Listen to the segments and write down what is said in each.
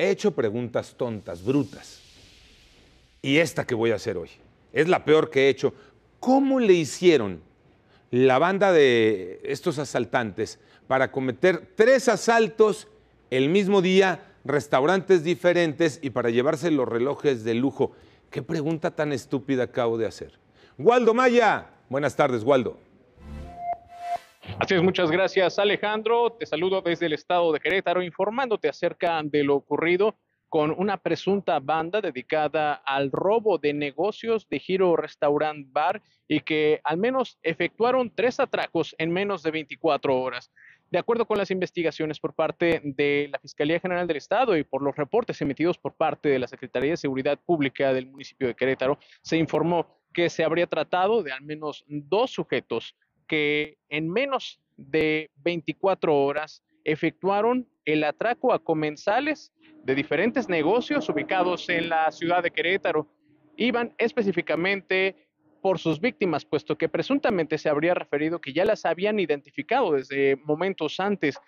He hecho preguntas tontas, brutas. Y esta que voy a hacer hoy es la peor que he hecho. ¿Cómo le hicieron la banda de estos asaltantes para cometer tres asaltos el mismo día, restaurantes diferentes y para llevarse los relojes de lujo? Qué pregunta tan estúpida acabo de hacer. Waldo Maya, buenas tardes, Waldo. Así es, muchas gracias Alejandro. Te saludo desde el estado de Querétaro informándote acerca de lo ocurrido con una presunta banda dedicada al robo de negocios de giro restaurant bar y que al menos efectuaron tres atracos en menos de 24 horas. De acuerdo con las investigaciones por parte de la Fiscalía General del Estado y por los reportes emitidos por parte de la Secretaría de Seguridad Pública del municipio de Querétaro, se informó que se habría tratado de al menos dos sujetos que en menos de 24 horas efectuaron el atraco a comensales de diferentes negocios ubicados en la ciudad de Querétaro. Iban específicamente por sus víctimas, puesto que presuntamente se habría referido que ya las habían identificado desde momentos antes.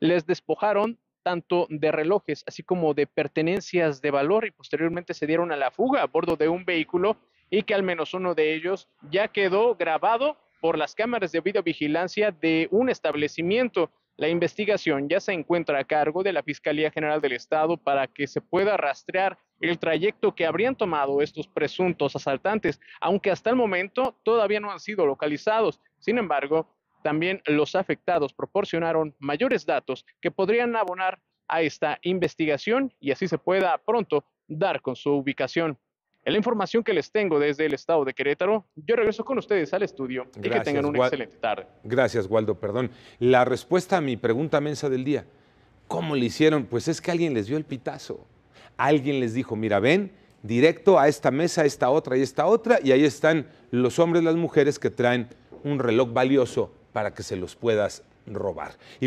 Les despojaron tanto de relojes, así como de pertenencias de valor y posteriormente se dieron a la fuga a bordo de un vehículo y que al menos uno de ellos ya quedó grabado por las cámaras de videovigilancia de un establecimiento. La investigación ya se encuentra a cargo de la Fiscalía General del Estado para que se pueda rastrear el trayecto que habrían tomado estos presuntos asaltantes, aunque hasta el momento todavía no han sido localizados. Sin embargo, también los afectados proporcionaron mayores datos que podrían abonar a esta investigación y así se pueda pronto dar con su ubicación la información que les tengo desde el estado de Querétaro. Yo regreso con ustedes al estudio y que tengan una excelente tarde. Gracias, Waldo. Perdón. La respuesta a mi pregunta mensa del día. ¿Cómo le hicieron? Pues es que alguien les dio el pitazo. Alguien les dijo, mira, ven directo a esta mesa, a esta otra y esta otra, y ahí están los hombres, las mujeres que traen un reloj valioso para que se los puedas robar. Y